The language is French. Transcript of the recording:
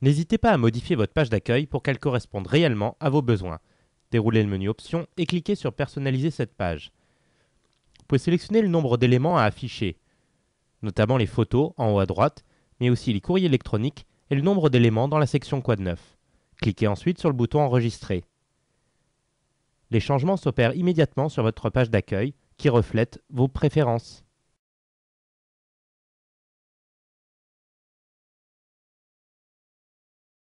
N'hésitez pas à modifier votre page d'accueil pour qu'elle corresponde réellement à vos besoins. Déroulez le menu Options et cliquez sur Personnaliser cette page. Vous pouvez sélectionner le nombre d'éléments à afficher, notamment les photos en haut à droite, mais aussi les courriers électroniques et le nombre d'éléments dans la section Quad 9. Cliquez ensuite sur le bouton Enregistrer. Les changements s'opèrent immédiatement sur votre page d'accueil qui reflète vos préférences.